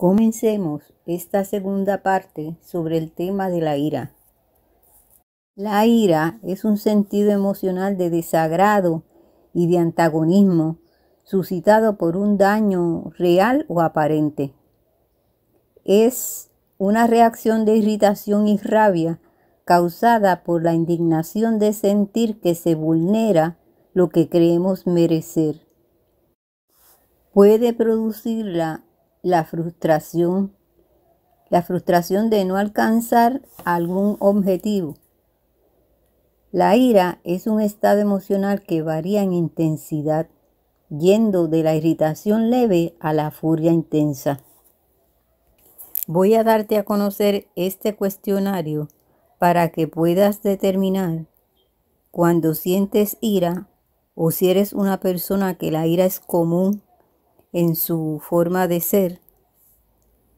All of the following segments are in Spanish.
Comencemos esta segunda parte sobre el tema de la ira. La ira es un sentido emocional de desagrado y de antagonismo suscitado por un daño real o aparente. Es una reacción de irritación y rabia causada por la indignación de sentir que se vulnera lo que creemos merecer. Puede producirla la frustración, la frustración de no alcanzar algún objetivo. La ira es un estado emocional que varía en intensidad, yendo de la irritación leve a la furia intensa. Voy a darte a conocer este cuestionario para que puedas determinar cuando sientes ira o si eres una persona que la ira es común en su forma de ser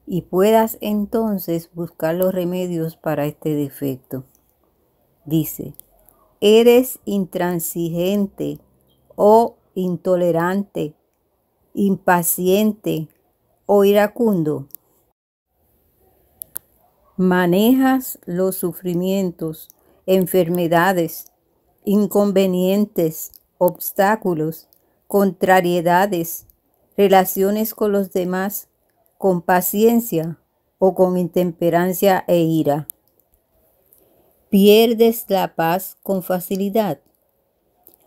y puedas entonces buscar los remedios para este defecto. Dice, eres intransigente o oh intolerante, impaciente o oh iracundo. Manejas los sufrimientos, enfermedades, inconvenientes, obstáculos, contrariedades, relaciones con los demás con paciencia o con intemperancia e ira. Pierdes la paz con facilidad.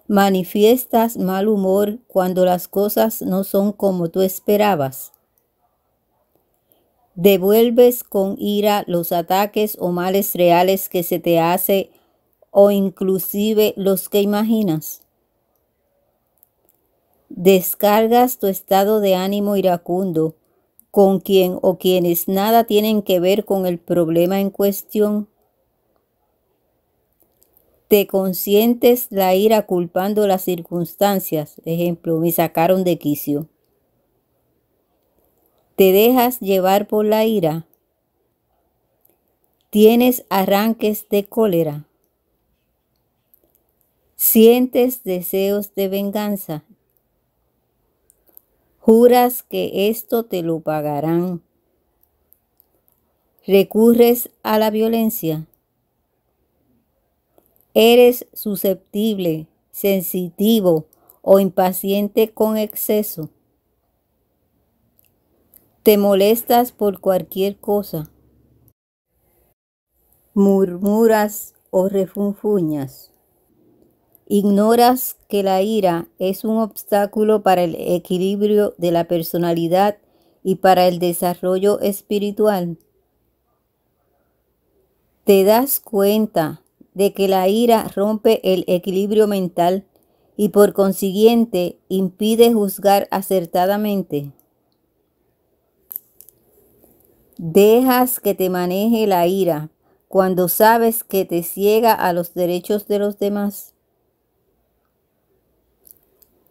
Manifiestas mal humor cuando las cosas no son como tú esperabas. Devuelves con ira los ataques o males reales que se te hace o inclusive los que imaginas Descargas tu estado de ánimo iracundo con quien o quienes nada tienen que ver con el problema en cuestión. Te consientes la ira culpando las circunstancias. Ejemplo, me sacaron de quicio. Te dejas llevar por la ira. Tienes arranques de cólera. Sientes deseos de venganza. Juras que esto te lo pagarán. Recurres a la violencia. Eres susceptible, sensitivo o impaciente con exceso. Te molestas por cualquier cosa. Murmuras o refunfuñas. Ignoras que la ira es un obstáculo para el equilibrio de la personalidad y para el desarrollo espiritual. Te das cuenta de que la ira rompe el equilibrio mental y por consiguiente impide juzgar acertadamente. Dejas que te maneje la ira cuando sabes que te ciega a los derechos de los demás.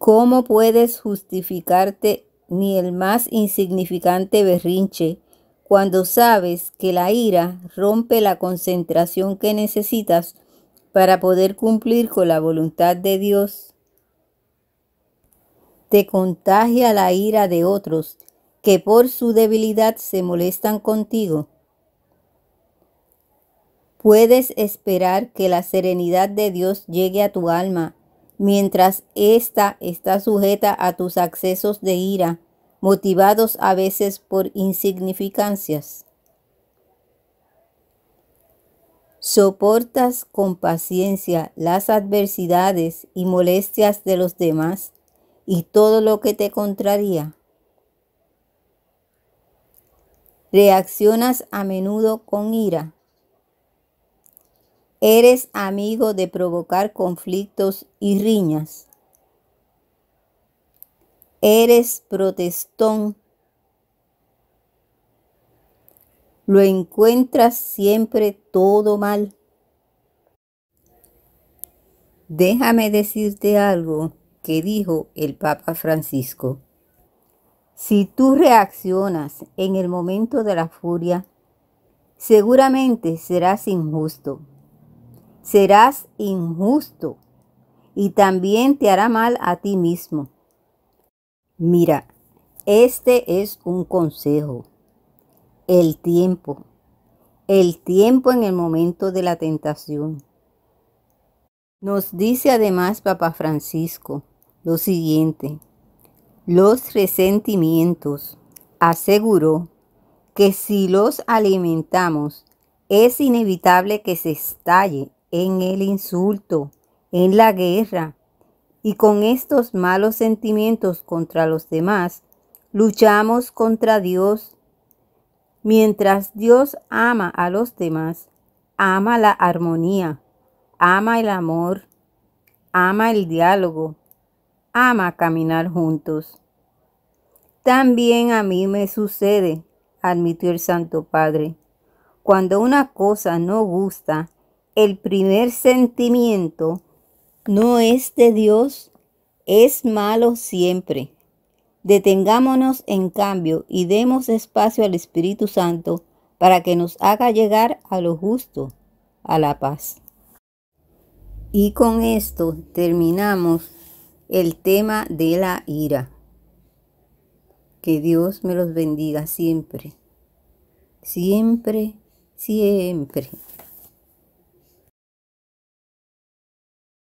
¿Cómo puedes justificarte ni el más insignificante berrinche cuando sabes que la ira rompe la concentración que necesitas para poder cumplir con la voluntad de Dios? Te contagia la ira de otros que por su debilidad se molestan contigo. Puedes esperar que la serenidad de Dios llegue a tu alma mientras ésta está sujeta a tus accesos de ira, motivados a veces por insignificancias. Soportas con paciencia las adversidades y molestias de los demás y todo lo que te contraría. Reaccionas a menudo con ira, Eres amigo de provocar conflictos y riñas. Eres protestón. Lo encuentras siempre todo mal. Déjame decirte algo que dijo el Papa Francisco. Si tú reaccionas en el momento de la furia, seguramente serás injusto serás injusto y también te hará mal a ti mismo. Mira, este es un consejo. El tiempo. El tiempo en el momento de la tentación. Nos dice además Papa Francisco lo siguiente. Los resentimientos, aseguró, que si los alimentamos es inevitable que se estalle en el insulto, en la guerra, y con estos malos sentimientos contra los demás, luchamos contra Dios. Mientras Dios ama a los demás, ama la armonía, ama el amor, ama el diálogo, ama caminar juntos. También a mí me sucede, admitió el Santo Padre. Cuando una cosa no gusta, el primer sentimiento no es de Dios, es malo siempre. Detengámonos en cambio y demos espacio al Espíritu Santo para que nos haga llegar a lo justo, a la paz. Y con esto terminamos el tema de la ira. Que Dios me los bendiga siempre, siempre, siempre.